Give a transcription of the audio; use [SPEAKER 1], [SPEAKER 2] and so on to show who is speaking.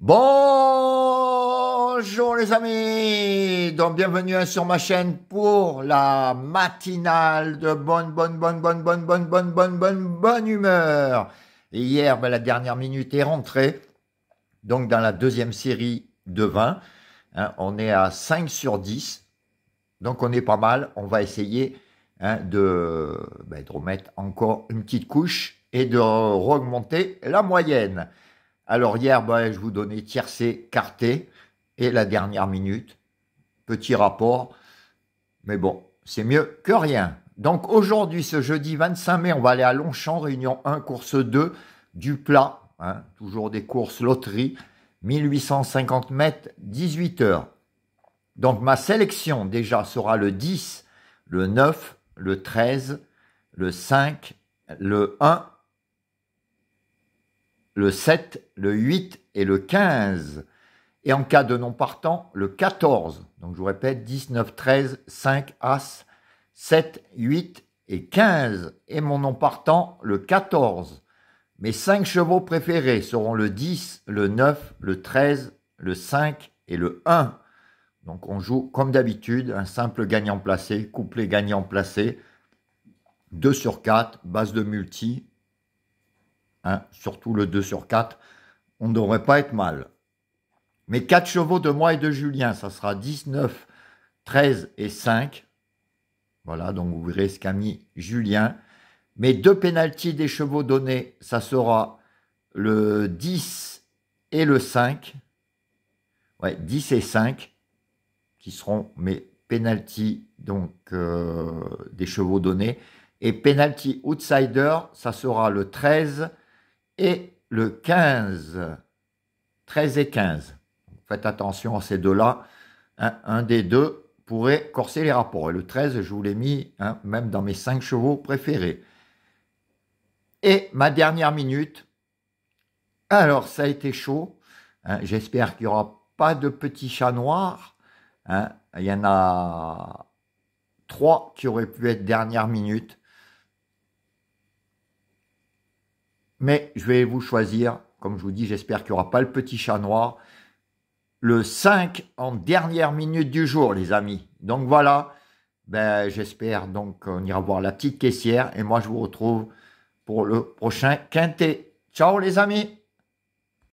[SPEAKER 1] Bonjour les amis, donc bienvenue hein, sur ma chaîne pour la matinale de bonne bonne bonne bonne bonne bonne bonne bonne bonne bonne humeur. hier, ben, la dernière minute est rentrée, donc dans la deuxième série de 20, hein, on est à 5 sur 10, donc on est pas mal, on va essayer hein, de, ben, remettre encore une petite couche et de augmenter la moyenne. Alors hier, bah, je vous donnais tiercé, carté, et la dernière minute, petit rapport, mais bon, c'est mieux que rien. Donc aujourd'hui, ce jeudi 25 mai, on va aller à Longchamp, réunion 1, course 2, du plat, hein, toujours des courses loterie, 1850 mètres, 18 heures. Donc ma sélection déjà sera le 10, le 9, le 13, le 5, le 1 le 7, le 8 et le 15. Et en cas de non partant, le 14. Donc je vous répète, 19, 13, 5, As, 7, 8 et 15. Et mon non partant, le 14. Mes 5 chevaux préférés seront le 10, le 9, le 13, le 5 et le 1. Donc on joue comme d'habitude, un simple gagnant placé, couplet gagnant placé, 2 sur 4, base de multi, Hein, surtout le 2 sur 4, on ne devrait pas être mal. Mais 4 chevaux de moi et de Julien, ça sera 19, 13 et 5. Voilà, donc vous verrez ce qu'a mis Julien. Mais deux pénalties des chevaux donnés, ça sera le 10 et le 5. Ouais, 10 et 5 qui seront mes pénalties donc euh, des chevaux donnés. Et penalty outsider, ça sera le 13 et le 15. 13 et 15. Faites attention à ces deux-là. Hein, un des deux pourrait corser les rapports. Et le 13, je vous l'ai mis hein, même dans mes 5 chevaux préférés. Et ma dernière minute. Alors, ça a été chaud. Hein. J'espère qu'il n'y aura pas de petits chats noirs. Il y en a trois qui auraient pu être dernière minute. Mais je vais vous choisir, comme je vous dis, j'espère qu'il n'y aura pas le petit chat noir, le 5 en dernière minute du jour, les amis. Donc voilà, ben, j'espère donc on ira voir la petite caissière et moi je vous retrouve pour le prochain quintet. Ciao les amis